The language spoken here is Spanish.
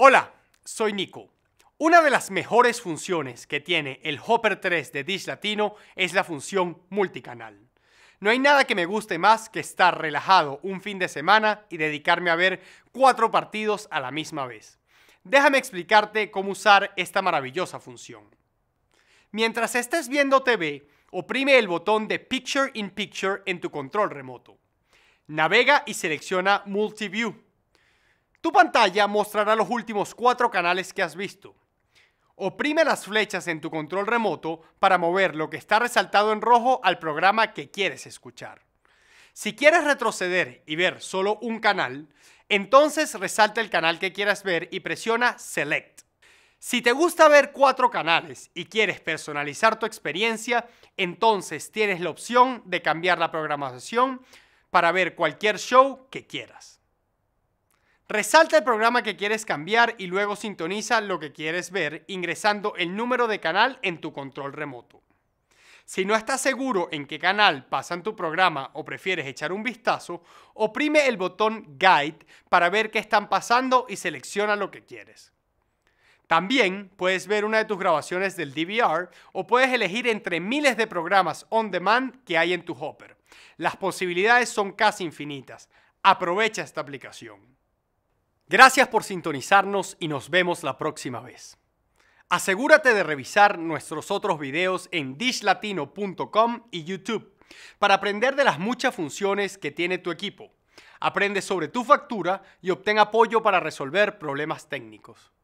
Hola, soy Nico. Una de las mejores funciones que tiene el Hopper 3 de Dish Latino es la función multicanal. No hay nada que me guste más que estar relajado un fin de semana y dedicarme a ver cuatro partidos a la misma vez. Déjame explicarte cómo usar esta maravillosa función. Mientras estés viendo TV, oprime el botón de Picture in Picture en tu control remoto. Navega y selecciona Multiview tu pantalla mostrará los últimos cuatro canales que has visto. Oprime las flechas en tu control remoto para mover lo que está resaltado en rojo al programa que quieres escuchar. Si quieres retroceder y ver solo un canal, entonces resalta el canal que quieras ver y presiona Select. Si te gusta ver cuatro canales y quieres personalizar tu experiencia, entonces tienes la opción de cambiar la programación para ver cualquier show que quieras. Resalta el programa que quieres cambiar y luego sintoniza lo que quieres ver ingresando el número de canal en tu control remoto. Si no estás seguro en qué canal en tu programa o prefieres echar un vistazo, oprime el botón Guide para ver qué están pasando y selecciona lo que quieres. También puedes ver una de tus grabaciones del DVR o puedes elegir entre miles de programas on demand que hay en tu Hopper. Las posibilidades son casi infinitas. Aprovecha esta aplicación. Gracias por sintonizarnos y nos vemos la próxima vez. Asegúrate de revisar nuestros otros videos en dishlatino.com y YouTube para aprender de las muchas funciones que tiene tu equipo. Aprende sobre tu factura y obtén apoyo para resolver problemas técnicos.